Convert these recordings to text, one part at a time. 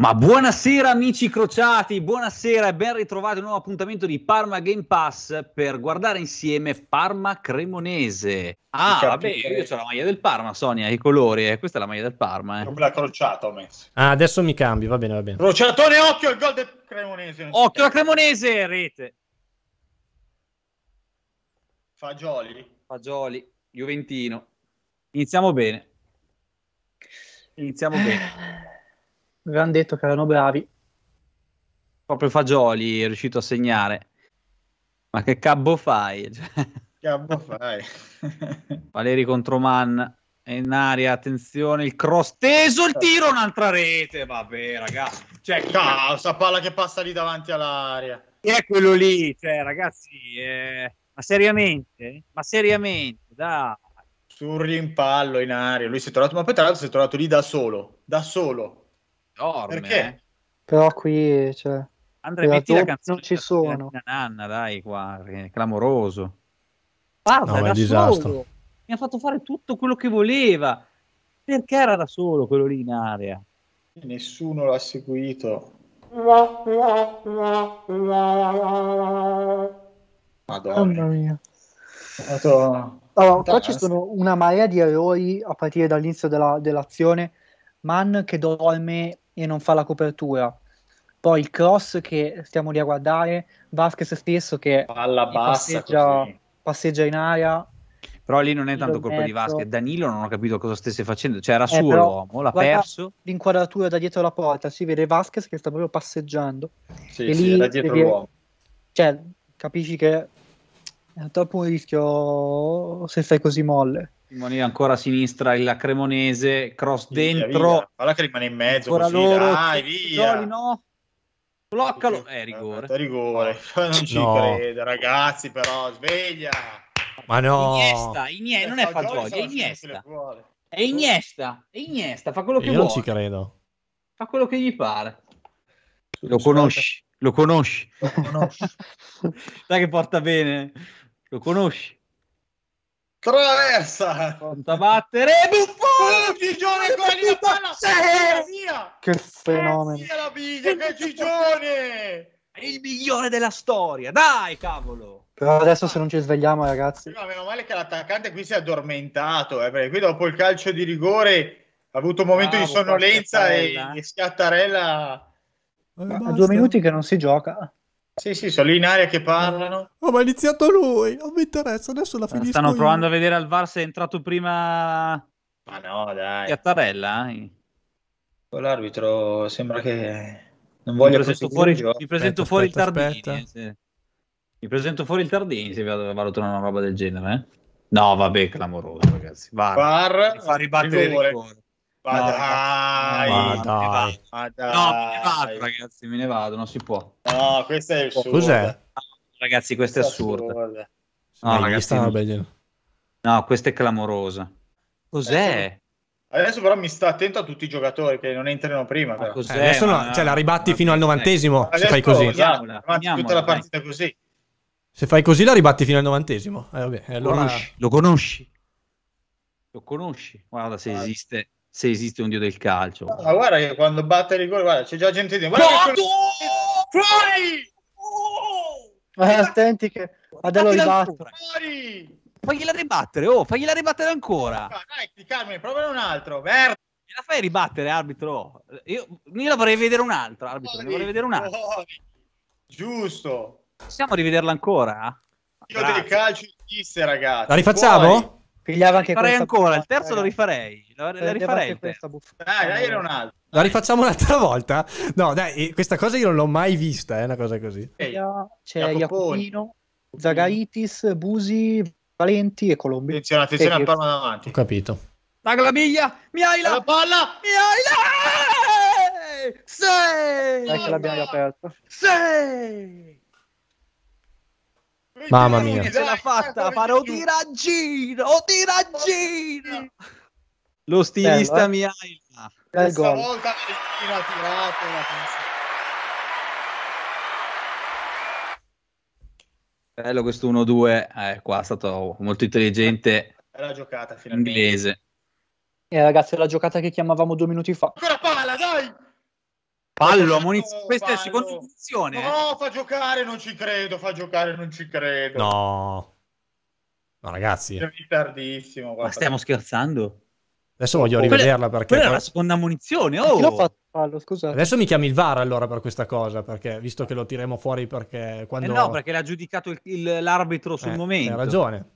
Ma buonasera amici crociati, buonasera e ben ritrovati a un nuovo appuntamento di Parma Game Pass per guardare insieme Parma Cremonese. Ah, vabbè, io ho la maglia del Parma, Sonia, i colori, eh. questa è la maglia del Parma. Eh. Non me l'ha crociata, ho messo. Ah, adesso mi cambi, va bene, va bene. Crociatone, occhio, al gol del Cremonese. Occhio la Cremonese, rete. Fagioli. Fagioli, Juventino. Iniziamo bene. Iniziamo bene. avevano detto che erano bravi. Proprio Fagioli è riuscito a segnare. Ma che cabbo fai? Cioè, cabbo fai. Valeri contro Man è in aria, attenzione, il cross teso, il tiro, un'altra rete. Vabbè, ragazzi. Cioè, no, sta palla che passa lì davanti all'aria. Chi è quello lì? Cioè, ragazzi, eh, ma seriamente? Ma seriamente, dai. Sul rimpallo in aria, lui si è trovato, ma poi tra l'altro si è trovato lì da solo, da solo dorme. Perché? Eh. Però qui, cioè... a metti la canzone. Non ci sono. nanna, dai, qua, è clamoroso. Parla no, era disastro. solo. Mi ha fatto fare tutto quello che voleva. Perché era da solo quello lì in area? Nessuno l'ha seguito. Madonna mia. Madonna. Allora, qua ci sono una marea di eroi a partire dall'inizio della, dell'azione. Man che dorme e non fa la copertura. Poi il cross che stiamo lì a guardare, Vasquez stesso che Palla bassa, passeggia, passeggia, in aria. Però lì non è tanto colpa di Vasquez, Danilo non ho capito cosa stesse facendo, cioè era eh, suo però, l'uomo, l'ha perso. L'inquadratura da dietro la porta, si vede Vasquez che sta proprio passeggiando. Sì, e sì, lì, era dietro devi... l'uomo. Cioè, capisci che è troppo un rischio se fai così molle. Simoni ancora a sinistra il Cremonese, cross via, dentro. Via. Falla che rimane in mezzo ancora così, loro, dai, via. no. Bloccalo, è eh, rigore. È rigore, non ci no. credo, ragazzi, però sveglia. Ma no. Iniesta, Iniesta non è Fagioli, è Iniesta. È Iniesta, è Iniesta, fa quello che Io vuole. non ci credo. Fa quello che gli pare. Lo conosci, lo conosci. Lo conosci. Sai che porta bene. Lo conosci. Traversa! Pronta a battere buffone Gigione con la palla! Sì! Che fenomeno! Eh, la biglia, che Gigione! il migliore della storia, dai cavolo! Però adesso se non ci svegliamo ragazzi... No, meno male che l'attaccante qui si è addormentato, eh, perché qui dopo il calcio di rigore ha avuto un momento Bravo, di sonnolenza e, e eh. Scattarella... Eh, due minuti che non si gioca. Sì, sì, sono lì in aria che parlano. Oh, ma ha iniziato lui, non mi interessa, adesso la finisco Stanno io. provando a vedere al VAR se è entrato prima... Ma no, dai. Chiattarella? Eh? Con l'arbitro sembra che... Non voglio mi presento fuori, gioco. mi presento aspetta, fuori aspetta, il Tardini. Aspetta. Mi presento fuori il Tardini se vado a valutare una roba del genere. Eh? No, vabbè, clamoroso, ragazzi. VAR, VAR fa ribattere il rigore. Ma no, dai, ma dai. Ma dai. No, me ne vado, ragazzi, me ne vado, non si può. No, questo è assurdo. Cos'è? ragazzi, questo è assurdo. No, ragazzi, non... no, questo è ah, clamoroso. Cos'è? Eh, adesso però mi sta attento a tutti i giocatori che non entrano prima. Però. Eh, adesso no, no, cioè, la ribatti no, fino al novantesimo adesso, se fai così. tutta la partita dai. così. Se fai così la ribatti fino al novantesimo. Eh, vabbè, allora... lo, conosci, lo conosci. Lo conosci. Guarda se esiste se esiste un dio del calcio. Ma guarda che quando batte il rigore, guarda, c'è già gente di... Guarda Vado! Fuori! Oh! Ma senti che... Adesso Fuori! Fagliela ribattere, oh, fagliela ribattere ancora. Dai, dai Carmine, prova un altro. Me la fai ribattere, arbitro. Io, io la vorrei vedere un altro, arbitro. Fuori, vorrei vedere un altro. Fuori. Giusto. Possiamo rivederla ancora? Io Grazie. dei calci in ragazzi. La rifacciamo? Fuori. Pigliava anche farei ancora, il terzo eh. lo rifarei. La, la rifarei. Dai, dai, era un altro. La rifacciamo un'altra volta? No, dai, eh, questa cosa io non l'ho mai vista, è eh, una cosa così. C'è Jacopino, Zagaitis, Busi, Valenti e Colombi. Attenzione, attenzione a Palma davanti. Ho capito. La glabiglia, mi hai la palla, mi hai la... Sei! Dai che l'abbiamo riaperto. Sei! Mamma mia. Ce l'ha fatta, ecco, farò tiraggino, tiraggino. Lo stilista eh, mi ha Questa gol. volta Valentina ha tirato la canzone. Bello questo 1-2, eh, qua è stato molto intelligente. Era giocata finalmente. Inglese. Eh ragazzi, è la giocata che chiamavamo due minuti fa. Ancora palla, dai! Pallo, ammoniz- no, questa fallo. è seconda punizione. Eh. No, fa giocare, non ci credo, fa giocare, non ci credo. No. No, ragazzi. È tardissimo. Guarda. Ma stiamo scherzando? Adesso voglio oh, rivederla quella, perché... Quella è la seconda munizione, oh! L'ho fatto fallo, scusate. Adesso mi chiami il VAR allora per questa cosa, perché visto che lo tiriamo fuori perché... Eh quando... Eh no, perché l'ha giudicato il, il, l'arbitro sul eh, momento. Hai ragione.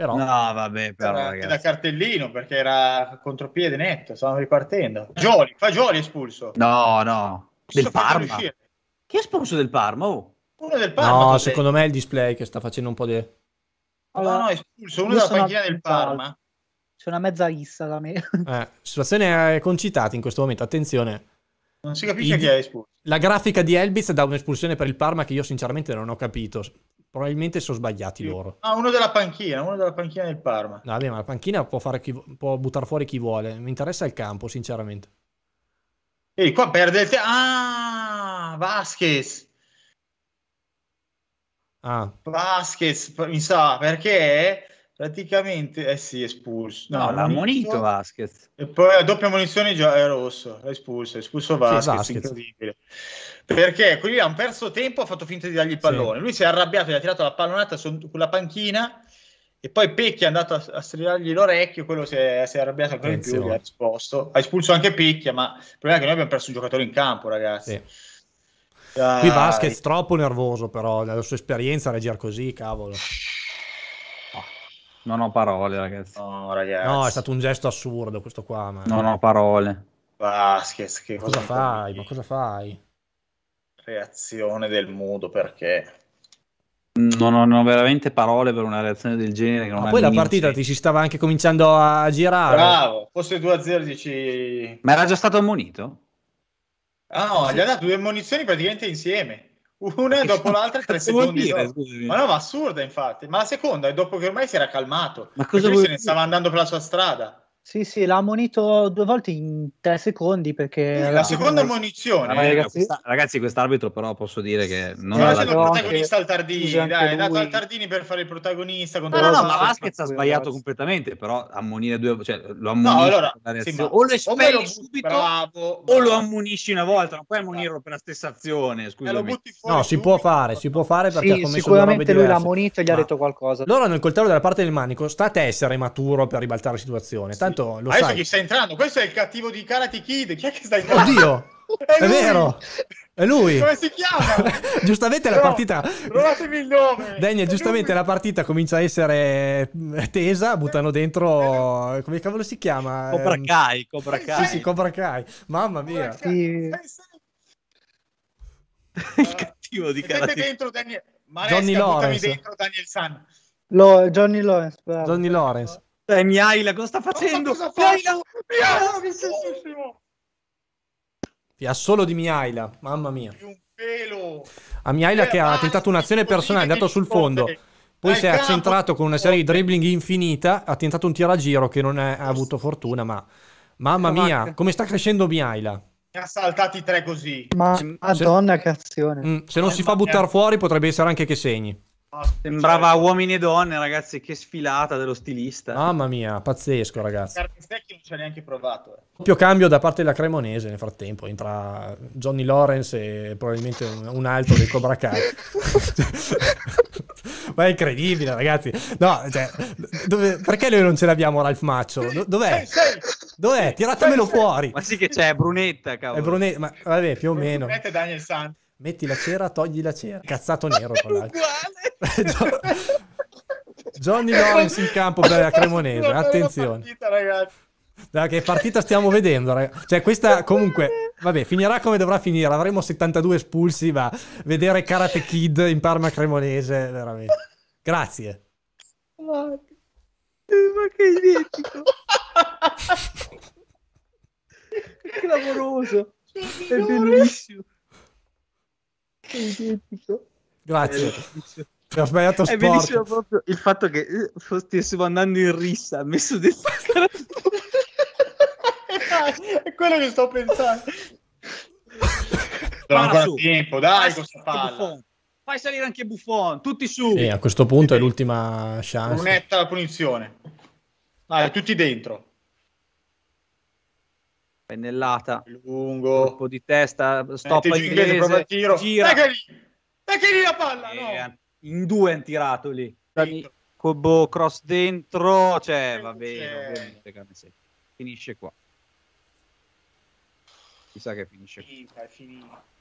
Però, no, vabbè, però era, da cartellino perché era contropiede netto, stavano ripartendo. Fagioli, Fagioli espulso. No, no, del Sto Parma. Chi è espulso del Parma? Oh. Uno del Parma. No, secondo me è il display che sta facendo un po' di Allora, no, no, espulso uno della panchina del Parma. C'è una mezza issa da me. Eh, situazione eh, concitata in questo momento, attenzione. Non si capisce il, chi è espulso. La grafica di Elbis dà un'espulsione per il Parma che io sinceramente non ho capito. Probabilmente sono sbagliati sì. loro. Ah, uno della panchina, uno della panchina del Parma. No, vabbè, ma la panchina può, chi, può buttare fuori chi vuole. Mi interessa il campo, sinceramente. E qua perde il te- Ah, Vasquez. Ah. Vasquez, mi sa, perché praticamente eh sì espulso no, no l'ha ammonito Vasquez e poi a doppia munizione già è rosso è espulso è espulso Vasquez, sì, Vasquez. incredibile perché quelli hanno perso tempo ha fatto finta di dargli il pallone sì. lui si è arrabbiato gli ha tirato la pallonata sulla panchina e poi Pecchi è andato a, a strilargli l'orecchio quello si è, si è arrabbiato ancora di più gli ha risposto ha espulso anche Pecchia ma il problema è che noi abbiamo perso un giocatore in campo ragazzi sì. Dai. Qui Vasquez troppo nervoso però, dalla sua esperienza a reggere così, cavolo. Non ho parole, ragazzi. No, ragazzi. No, è stato un gesto assurdo questo qua. Ma... Non ho parole. Vasquez, che cosa, cosa fai? Ma cosa fai? Reazione del mudo perché. Non ho, non ho, veramente parole per una reazione del genere. Ma poi la partita ti si stava anche cominciando a girare. Bravo, fosse 2-0 dici... Ma era già stato ammonito? Ah no, sì. gli ha dato due munizioni praticamente insieme. Una dopo l'altra tre secondi dire, Ma no, ma assurda infatti. Ma la seconda è dopo che ormai si era calmato. Ma cosa lui se ne stava andando per la sua strada. Sì, sì, l'ha ammonito due volte in tre secondi perché... Sì, la, seconda ammonizione. Eh, ragazzi, questa, ragazzi, quest'arbitro però posso dire che non sì, è la... il protagonista al Tardini, dai, è dato al Tardini per fare il protagonista. No, no, no, ma Vasquez ha sbagliato ragazzi. completamente, però ammonire due volte, cioè lo ammonisci no, allora, sì, ma... o lo espelli o lo subito bravo, bravo. o lo ammonisci una volta, non puoi ammonirlo per la stessa azione, scusami. No, si può fare, si può fare perché sì, sicuramente lui l'ha ammonito e gli ha detto qualcosa. Loro hanno il coltello dalla parte del manico, state a essere maturo per ribaltare la situazione, tanto lo Adesso sai. chi sta entrando? Questo è il cattivo di Karate Kid. Chi è che sta entrando? Oddio! È, è vero! È lui! Come si chiama? giustamente no, la partita. Trovatemi il nome! Daniel, giustamente la partita comincia a essere eh, tesa, buttano dentro. Eh. Come cavolo si chiama? Cobra ehm, Kai. Cobra Kai. Sì, sì, Cobra Kai. Mamma mia! Sì. il cattivo di eh, Karate Kid. dentro Daniel. Maresca, Johnny Lawrence. dentro Daniel San. Lo... Johnny Lawrence. Bravo. Johnny Lawrence. Dai, eh, Miaila, cosa sta facendo? Cosa Miaila, Miaila, bellissimo! Ah! Via solo di Miaila, mamma mia. Un pelo. A Miaila eh, che ha tentato un'azione personale, è andato sul fondo. Poi si è accentrato con una serie di dribbling infinita, ha tentato un tiragiro che non è, ha avuto fortuna, ma mamma mia, come sta crescendo Miaila. Ne ha saltati tre così. Ma, madonna, che azione. Mm, se non eh, si fa buttare fuori potrebbe essere anche che segni. Sembrava uomini e donne, ragazzi. Che sfilata dello stilista. Mamma mia, pazzesco, ragazzi. Carne certo, non ci ha neanche provato. Eh. Doppio cambio da parte della Cremonese nel frattempo. Entra Johnny Lawrence e probabilmente un, altro del Cobra Kai. Ma è incredibile, ragazzi. No, cioè, dove, perché noi non ce l'abbiamo Ralph Macho? dov'è? Sei, sei. Dov'è? Tiratemelo sei, fuori. Ma sì che c'è, è Brunetta, cavolo. È Brunetta, ma vabbè, più o meno. Brunetta e Daniel Santos metti la cera, togli la cera. Cazzato nero con l'altro. Uguale. Johnny Lawrence in campo per la Cremonese, attenzione. Partita, ragazzi. Da che partita stiamo vedendo, ragazzi. Cioè, questa comunque, vabbè, finirà come dovrà finire. Avremo 72 espulsi, ma vedere Karate Kid in Parma Cremonese, veramente. Grazie. Eh, ma che identico. che lavoroso. È bellissimo. Grazie. Ho eh, sbagliato sport. È bellissimo proprio il fatto che stessimo eh, andando in rissa, messo di dentro. è quello che sto pensando. Però ancora su. tempo, dai, questa palla. Fai salire anche Buffon, tutti su. Sì, a questo punto è l'ultima chance. Lunetta la punizione. Dai, tutti dentro pennellata, lungo, colpo di testa, stop eh, inglese, prova tiro, gira. Ecco lì, ecco lì la palla, no. In due hanno tirato lì. Cobo cross dentro, cioè eh, va bene, finisce qua. Chissà che finisce. Finita, è finita.